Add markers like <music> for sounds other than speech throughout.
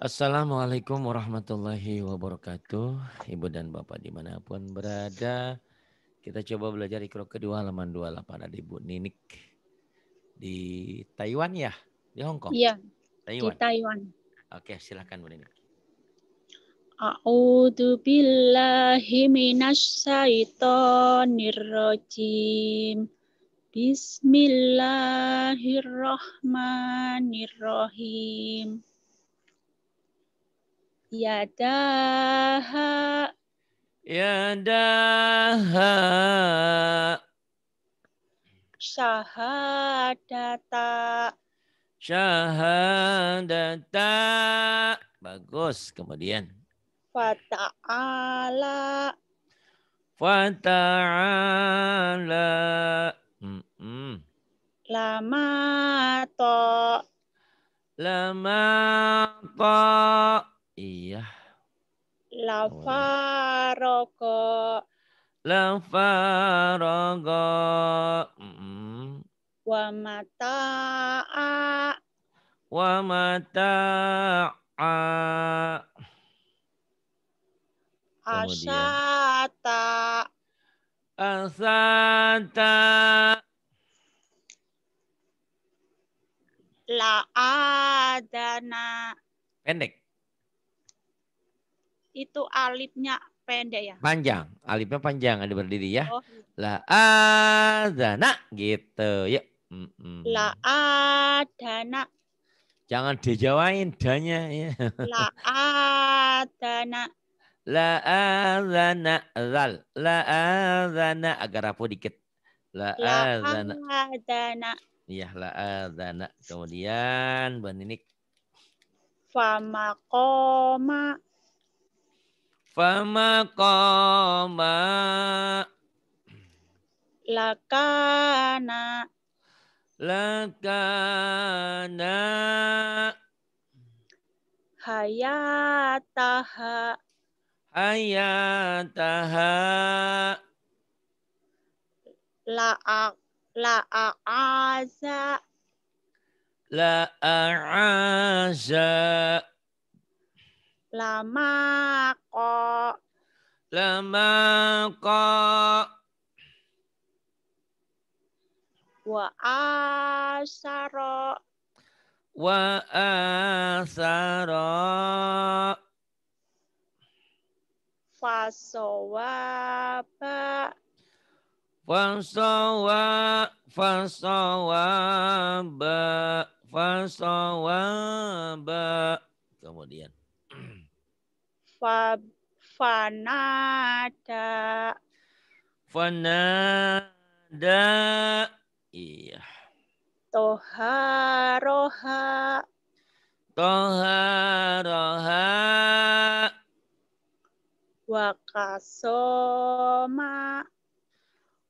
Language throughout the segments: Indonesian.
Assalamualaikum warahmatullahi wabarakatuh. Ibu dan Bapak dimanapun berada. Kita coba belajar ikro kedua halaman 28 ada Ibu Ninik. Di Taiwan ya? Di Hong Kong? Iya, Taiwan. di Taiwan. Oke, silahkan Bu Ninik. A'udhu billahi minasy syaithanir rajim. Bismillahirrahmanirrahim. Ya Daha, Ya Daha, Syahadata. Syahadata. Bagus. Kemudian. Fata'ala. Fata'ala. Hmm, hmm. Lama to. Lama to. Iya. rogo. Lava rogo. -mm. Wa mata'a. Wa mata'a. Asata. Asata. La adana. Pendek itu alifnya pendek ya? Panjang, alifnya panjang ada berdiri ya. Oh. La adana gitu. Yuk. Mm -mm. La adana. Jangan dijawain danya ya. La adana. <laughs> La adana zal. La adana agak rapuh dikit. La, la adana. Iya, la adana. Kemudian Fama koma. فما قام لكان لكان حياتها حياتها لا لا أعز لا أعز lama kok, lama kok, wa asaro wa asaro fasowa ba, fasowa ba, kemudian fa fanada fanada iya toharoha toharoha wakasoma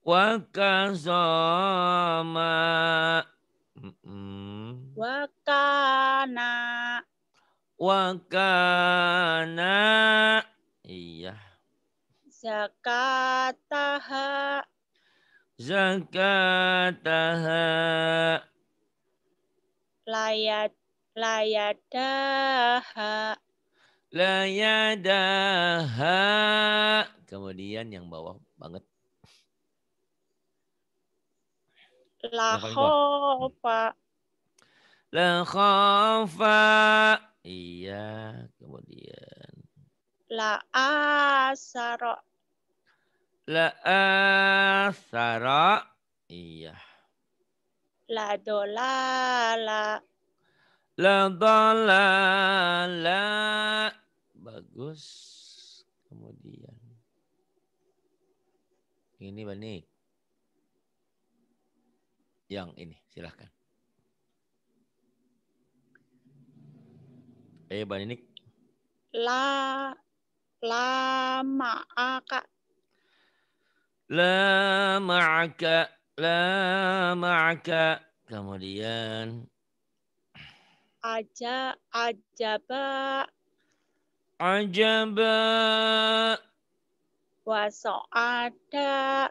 wakasoma mm -mm. wakana wakana iya zakataha zakataha layat layadaha layadaha kemudian yang bawah banget la khofa Iya, kemudian. La asara. La asara. Iya. La dolala. La dolala. Bagus. Kemudian. Ini Bani. Yang ini, silahkan. Eh, Mbak Ninik. La la ma'aka. La ma'aka, la ma'aka. Kemudian aja ajaba ajaba waso ada.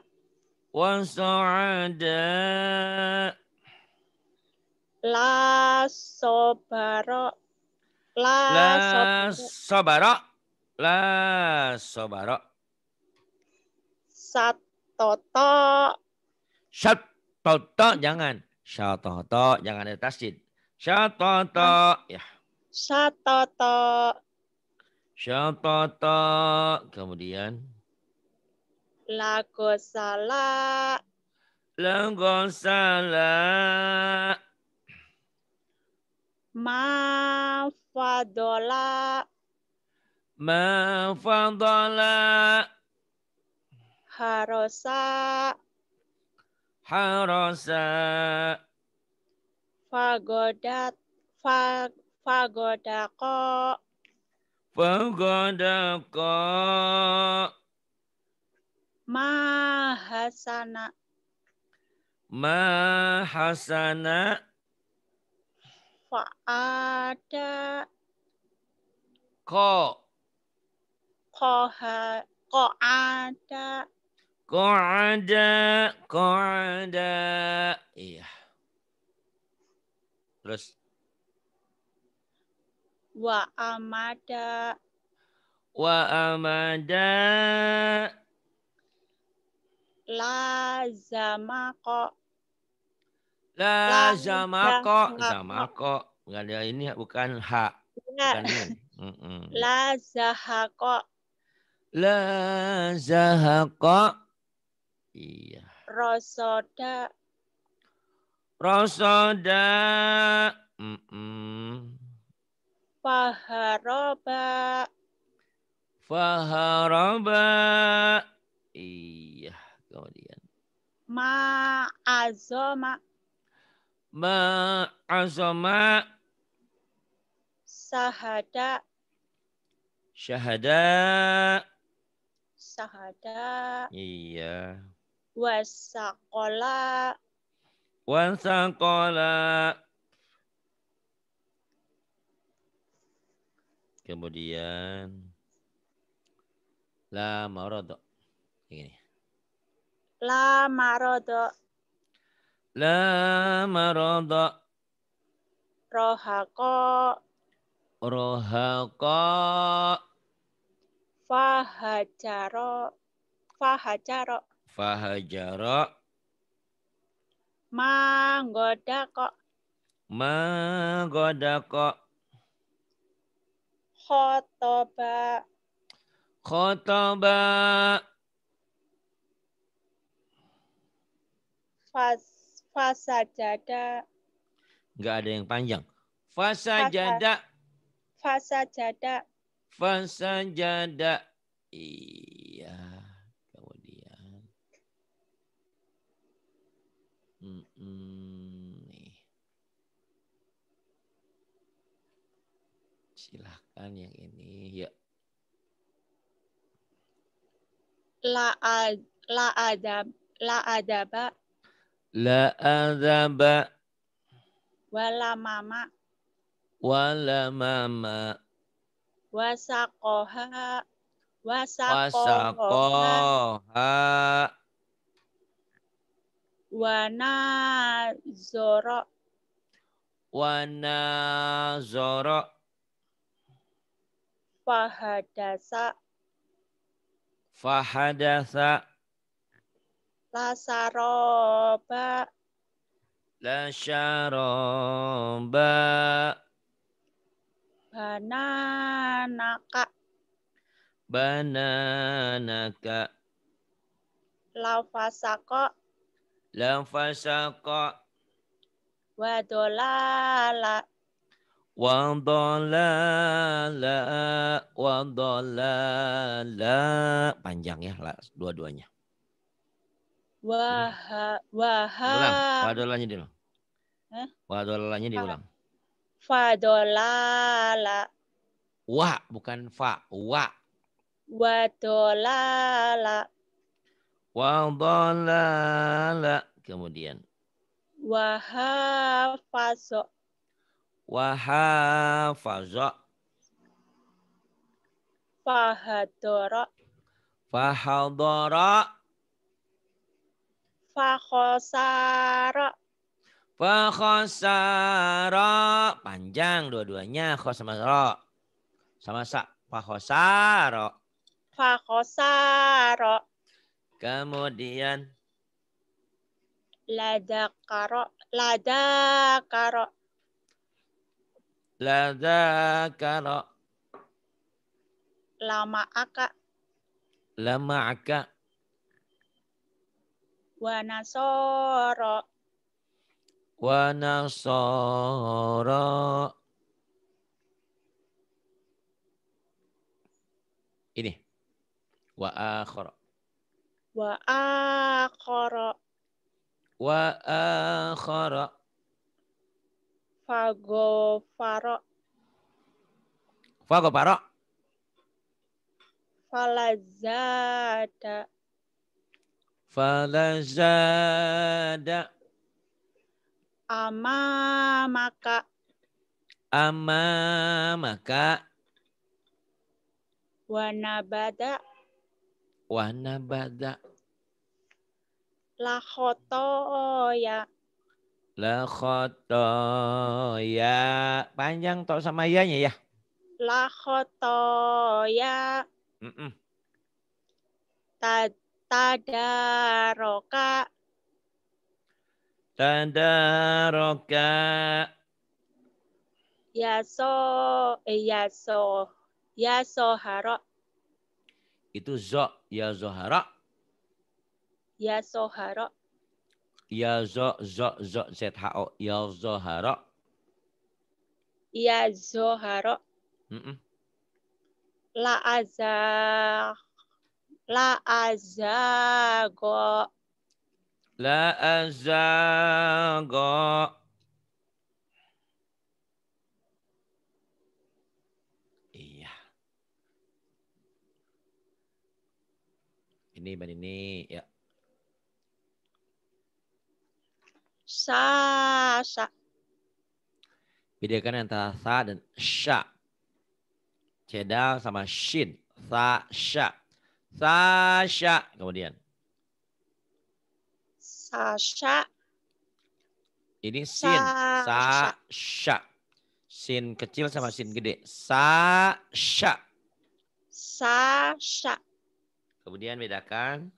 la sobarok. La, la sobaro. La sobaro. Satoto. Satoto jangan. Satoto jangan ada tasjid. Satoto ya. Satoto. Satoto kemudian Lagu Salah, Maaf fadola ma fadola harosa harosa fagodat fag fagodako fagodako mahasana mahasana ada ko ko ha ko ada ko ada ko ada iya terus wa amada wa amada La kok La zamako, zamako. Enggak ada ini ya, bukan ha. Bukan ini. La zahako. La zahako. Iya. Rosoda. Rosoda. Faharoba. Faharoba. Iya, kemudian. Ma'azoma. Ma'azama Sahada Syahada Sahada Iya Wasakola Wasakola Kemudian La marodo. Ini. La marodo. La marada. Rohaqa. Rohaqa. Fahajaro. Fahajaro. Fahajaro. Manggoda kok, Khotoba. Khotoba. Fas Fasa jada. Enggak ada yang panjang. Fasa fasa jada. jada. fasa jada. Iya. Kemudian. Nih. Silahkan yang ini. Ya. La, ad, la adab la adabak. La azaba. Wala mama. Wala mama. Wasakoha. Wasakoha. Wana zoro. Wana zoro. Fahadasa. Fahadasa. Lasaroba, lasaroba, banana saroba. Bananaka. Bananaka. Lafasako. Lafasako. Wadolala. Wadolala. Wadolala. Panjang ya dua-duanya. Waha waha. Ulang. Fadolanya dulu. Hah? Fadolanya diulang. Fadolala. Wa bukan fa. Wa. Wadolala. Wadolala. Kemudian. Wah, Wahafazo. Fahadoro. Fahadoro. Fakhosara. Fakhosara. Panjang dua-duanya. kos sama ro. Sama sa. Fakhosara. Fakhosara. Kemudian. Ladakaro. Ladakaro. Ladakaro. Lama aka. Lama aka. Wanasoro, Wanasoro, ini wa akhara wa akhara wa akhara faro. falazada falazada wana amamaka wanabada wanabada la khotoya la khotoya panjang tok sama yanya ya la ya. mm -mm. Tad tadaroka tadaroka yaso eh yaso yasohara itu zo ya zohara ya sohara ya zo zo zo z h o ya zohara ya zohara mm la azah La azago. La azago. Iya. Ini ban ini ya. Sa sa. Bedakan antara sa dan sha. Cedal sama shin. Sa sha. Sasha. Kemudian. Sasha. Ini sin. Sasha. Sin kecil sama sin gede. Sasha. Sasha. Kemudian bedakan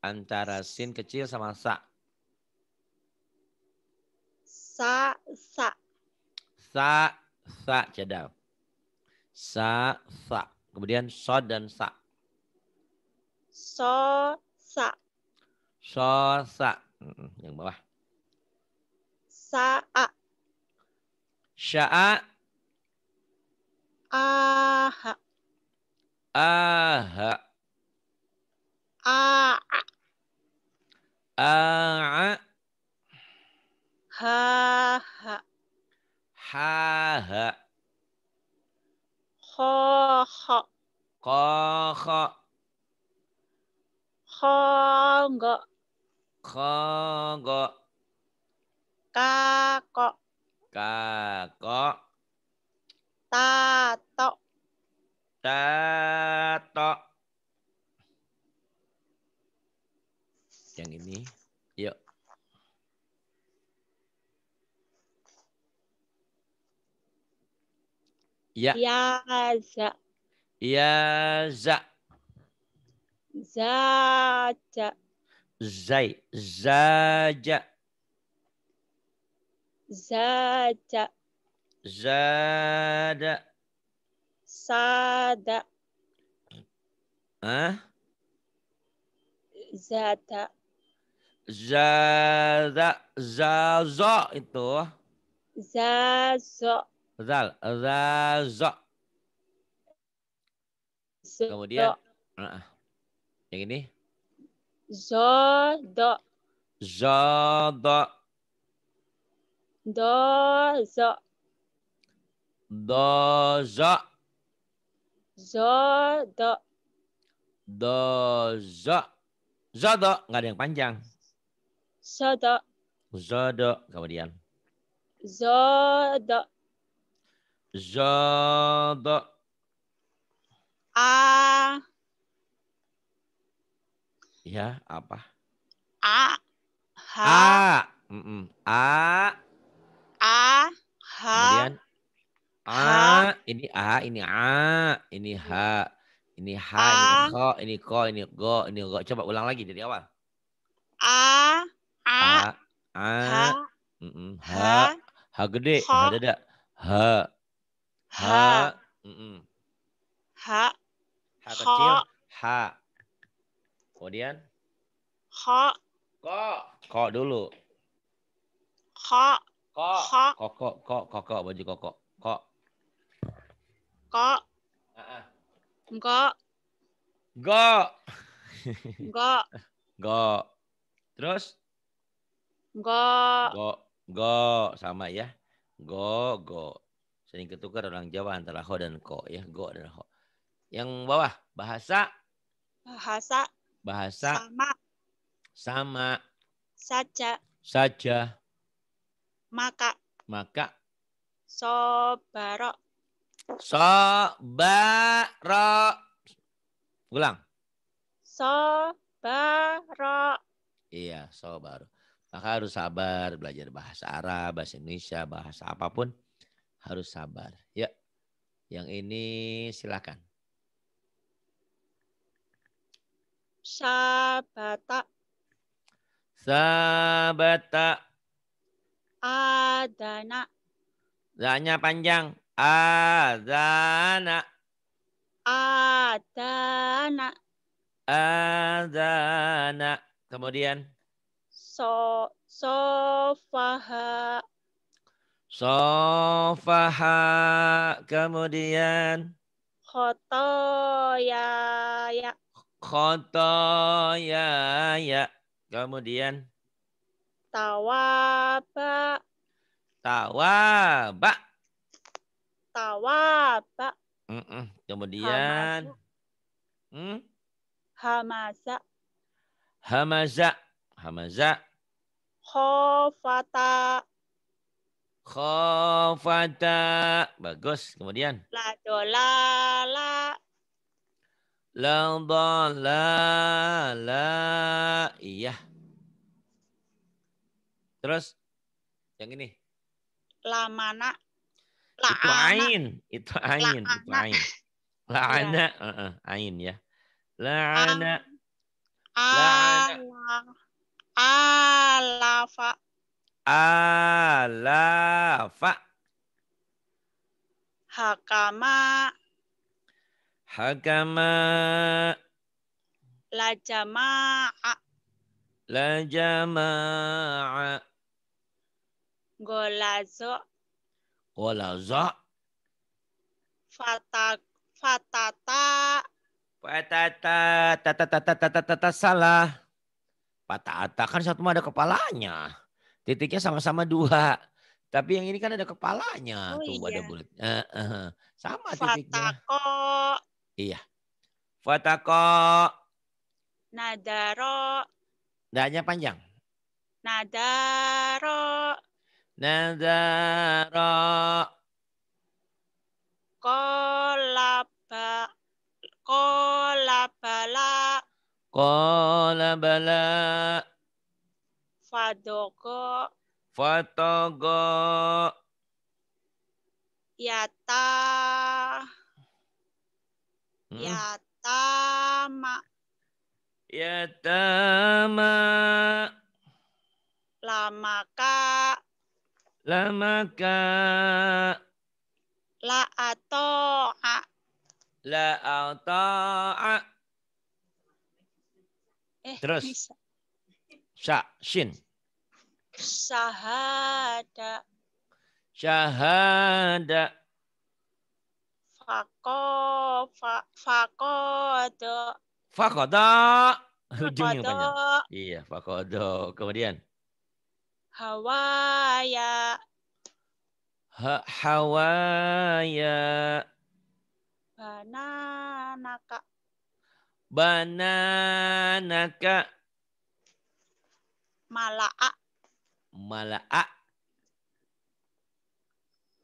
antara sin kecil sama sa. Sa, sa. Sa, sa, cedal. Sa, sa. Kemudian sod dan sa. so sa so sa ừ, ừ, nhận bỏ qua sa a sa a a ha a ha a a a ha ha ha ha kho kho kho kho Kongo. Kongo. Kako. Kako. Tato. Tato. Yang ini. Yuk. Ya. Ya, za. Ya, za. Zaja. Zai. Zaja. Zaja. Zada. Sada. Hah? Zada. Zada. Zazo itu. Zazo. Zal. Zazo. Kemudian. Uh -uh. Yang ini? Zodo. Zodo. Dozo. Dozo. Zodo. Dozo. Zodo. Nggak ada yang panjang. Zodo. Zodo. Kemudian. Zodo. Zodo. A. Ya, apa? A. H. A. Mm -mm. A. A. H. Kemudian A. H. Ini A, ini A, ini H. Ini H, A. ini Ko, ini Ko, ini Go, ini Go. Coba ulang lagi dari awal. A. A. A. H. Mm -mm. H. H gede, H, H dada. H. H. H. Mm -mm. H. H kecil. H. Kemudian? Ko. Ko. Ko dulu. Ko. Ko. Ko. ko, Ko. ko, Baju koko. Ko. Ko. Ko. uh Go. Go. Go. Go. Terus? Go. Go. Go. Sama ya. Go. Go. Sering ketukar orang Jawa antara ho dan ko. Ya. Go dan ho. Yang bawah. Bahasa. Bahasa. Bahasa sama. Sama. Saja. Saja. Maka. Maka. Sobaro. Sobaro. Ulang. Sobaro. Iya, sobaro. Maka harus sabar belajar bahasa Arab, bahasa Indonesia, bahasa apapun harus sabar. Ya. Yang ini silakan. Sabata. Sabata. Adana. Zanya panjang. Adana. Adana. Adana. Kemudian. So, sofaha. Sofaha. Kemudian. Khotoyaya khotoyaya. Ya. Kemudian tawaba. Tawaba. Tawaba. Mm -mm. Kemudian hmm? Hamaza. Hamaza. Hamaza. Khofata. Khofata. Bagus. Kemudian. La dolala la la iya. Terus yang ini. mana? La itu ain, itu ain, itu ain. La iya. ana, ya. uh, uh, ain ya. La ana. Alafa. Alafa. Hakama Hakama. La jama'a. La jama'a. Golazo. Golazo. Fatak. Fatata. Patata. Tata tata tata tata salah. Patata kan satu ada kepalanya. Titiknya sama-sama dua. Tapi yang ini kan ada kepalanya. Oh, Tuh iya. ada bulat. Uh, uh, sama Fatako. titiknya. Fatako. Iya. Fatako. Nadaro. Dadanya panjang. Nadaro. Nadaro. Kolaba. Kolabala. Kolabala. Fadogo. Fatogo. Yata. Ya, hmm. ya Tama, Yatama. Yatama. Lamaka. Lamaka. La ato'a. La ato'a. Eh, Terus. Bisa. Sya, shin. Sahada. Syahada fako fa, fakodo fakodo ujungnya panjang iya fakodo kemudian hawaya ha, hawaya bananaka bananaka malaa malaa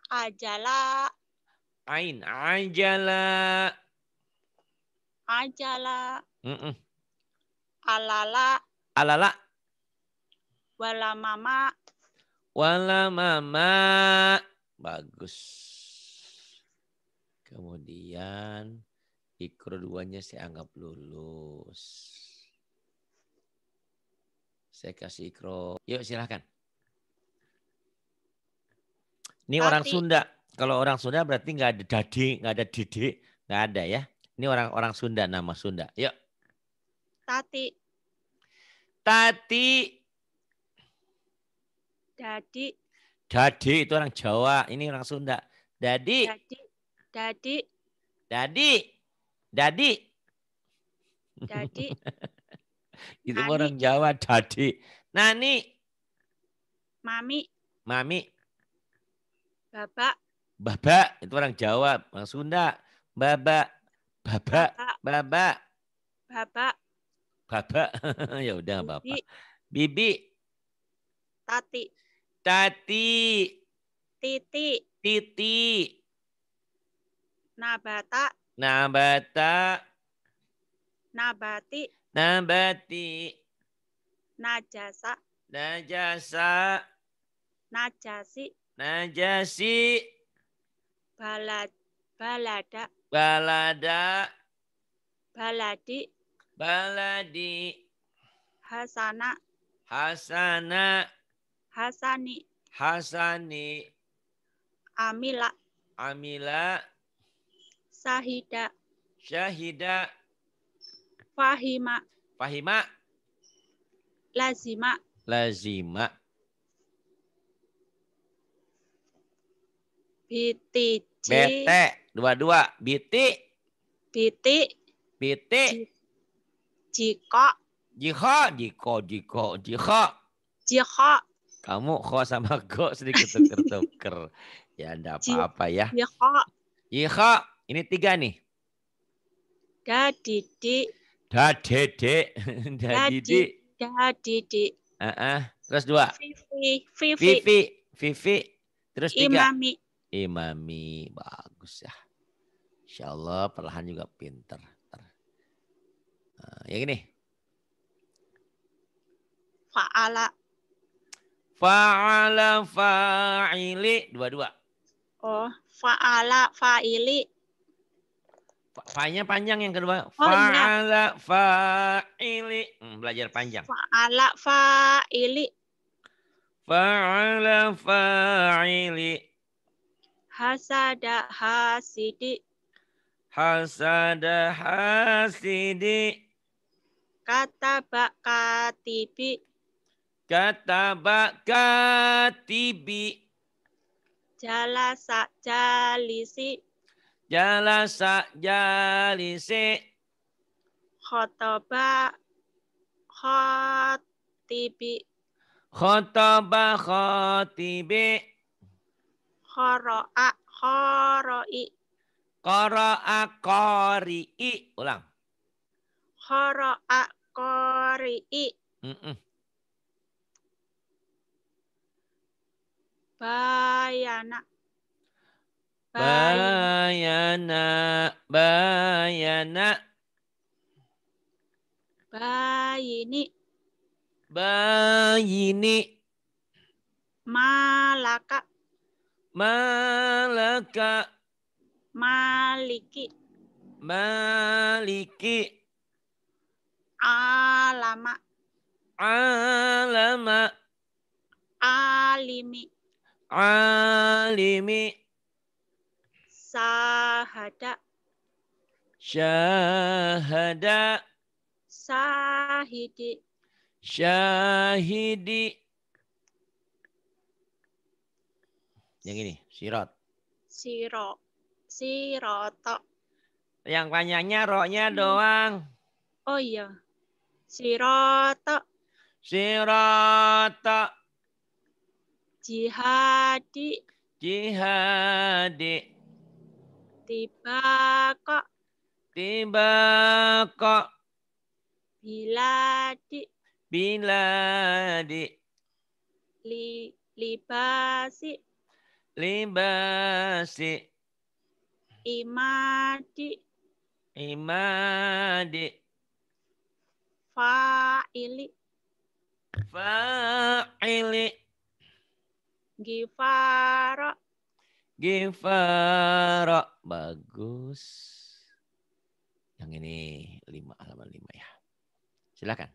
ajala Ain. Ajala. Ajala. Mm -mm. Alala. Alala. Wala mama. Wala mama. Bagus. Kemudian ikro duanya saya anggap lulus. Saya kasih ikro. Yuk silahkan. Ini Pati. orang Sunda. Kalau orang Sunda berarti nggak ada dadi, nggak ada didi, nggak ada ya. Ini orang-orang Sunda nama Sunda. Yuk. Tati. Tati. Dadi. Dadi itu orang Jawa, ini orang Sunda. Dadi. Dadi. Dadi. Dadi. Dadi. <laughs> itu orang Jawa Dadi. Nani. Mami. Mami. Bapak. Babak itu orang Jawa, orang Sunda. Babak, babak, babak. Babak. Babak. <laughs> ya udah bapak. Bibi. Tati. Tati. Titi. Titi. Nabata. Nabata. Nabati. Nabati. Najasa. Najasa. Najasi. Najasi. Balad, balada. Balada. Baladi. Baladi. Hasana. Hasana. Hasani. Hasani. Amila. Amila. Sahida. Syahida. Fahima. Fahima. Lazima. Lazima. Bitid. Bete. Dua-dua. Biti. biti biti Jiko. Jiko. Jiko. Jiko. Jiko. Jiko. Kamu kho sama go sedikit tuker-tuker. ya, enggak apa-apa ya. Jiko. Jiko. Ini tiga nih. Dadidi. Dadede. <laughs> Dadidi. Dadidi. Uh Terus dua. Vivi. Vivi. Vivi. Vivi. Terus tiga. Imami imami. Eh, bagus ya. Insya Allah perlahan juga pinter. Nah, eh, ya gini. Fa'ala. Fa'ala fa'ili. Dua-dua. Oh, fa'ala fa'ili. Fa-nya panjang yang kedua. Oh, iya. Fa'ala fa'ili. Hmm, belajar panjang. Fa'ala fa'ili. Fa'ala fa'ili hasada hasidi hasada hasidi kataba katibi kataba katibi jalasa jalisi jalasa jalisi khotoba khotibi khotoba khotibi Koro'a koro'i. Koro'a kori'i. Ulang. Koro'a kori'i. Mm -mm. Bayana. Bayana. Bayana. Bayini. Bayini. Malaka. Malaka. Maliki. Maliki. Alama. Alama. Alimi. Alimi. Sahada. Syahada. Sahidi. Syahidi. Yang ini, sirot. Siro. Siroto. Yang panjangnya roknya hmm. doang. Oh iya. Siroto. Siroto. Jihadi. Jihadi. Tiba kok. Tiba kok. bila Biladi. Biladi. Li, libasi libasi imadi imadi fa'ili fa'ili gifara gifara bagus yang ini lima halaman lima ya silakan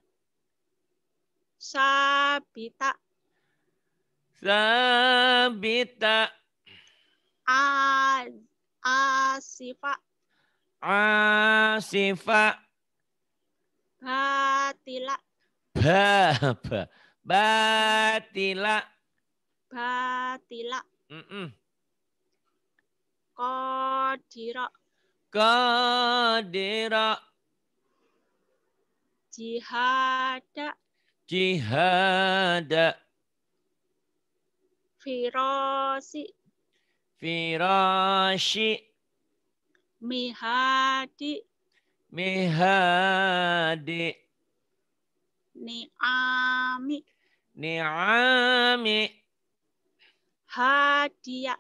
sabita Sabita. A asifa. Asifa. Batila. Ba, ba. Batila. Batila. Mm -mm. Kodira. Kodira. Jihada. Jihada. Firasi. Firasi. Mihadi. Mihadi. Ni'ami. Ni'ami. Hadiah.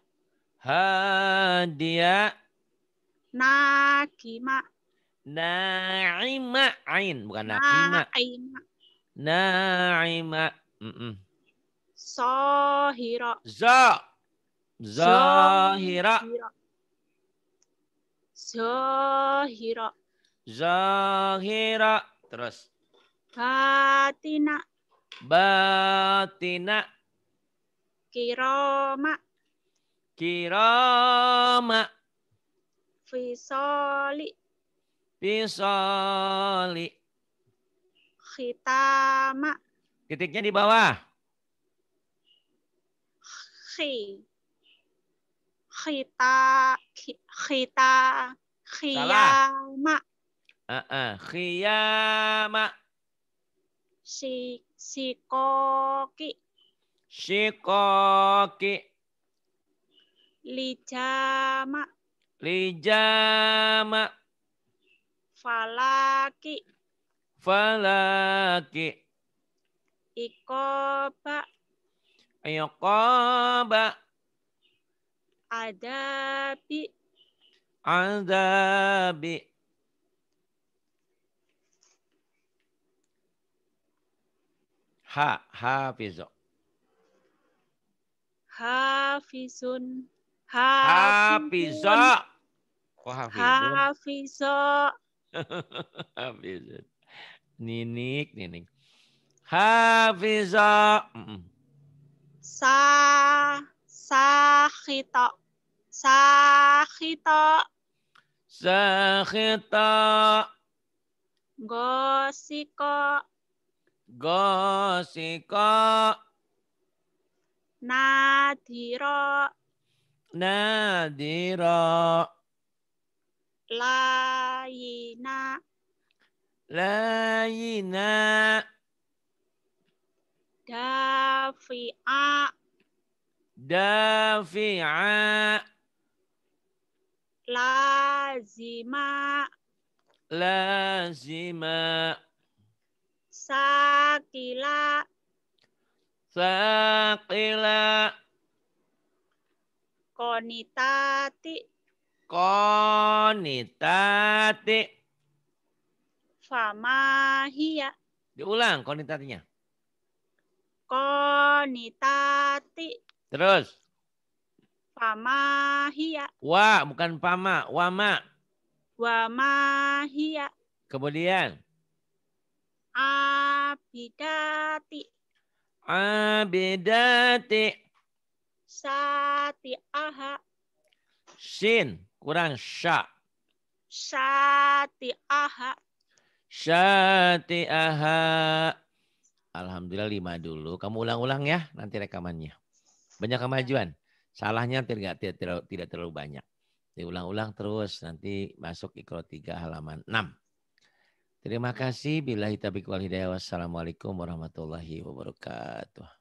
Hadiah. Nakima. Naima. Ain. Bukan nakima. Naima. Naima. Mm -mm. Zahira, Za. Zahira. Zahira. Zahira. Terus. Batina. Batina. Kiroma. Kiroma. Fisoli. Fisoli. Khitama. Titiknya di bawah khi kita ya ma uh -uh. ma, si si si sikoki sikoki lijama ma, falaki falaki ikoba Iqaba. Adabi. Adabi. Ha, hafizu. Hafizun. Hafizu. Kok hafizun? <laughs> Hafizu. Ninik, ninik. Hafizu. Mm sa sakhita sakhita sakhita gosiko gosiko nadiro nadiro layina layina Dafi'a. Dafi'a. Lazima. Lazima. Sakila. Sakila. Konitati. Konitati. Famahia. Diulang konitatinya konitati. Terus. Pamahia. Wa, bukan pama. Wama. Wamahia. Kemudian. Abidati. Abidati. aha. Sin. Kurang sya. Sati aha. Alhamdulillah lima dulu. Kamu ulang-ulang ya nanti rekamannya. Banyak kemajuan. Iya. Salahnya tidak, tidak, tidak, tidak terlalu banyak. Diulang-ulang terus nanti masuk ikro tiga halaman enam. Terima kasih. Bila hitabik wal hidayah. Wassalamualaikum warahmatullahi wabarakatuh.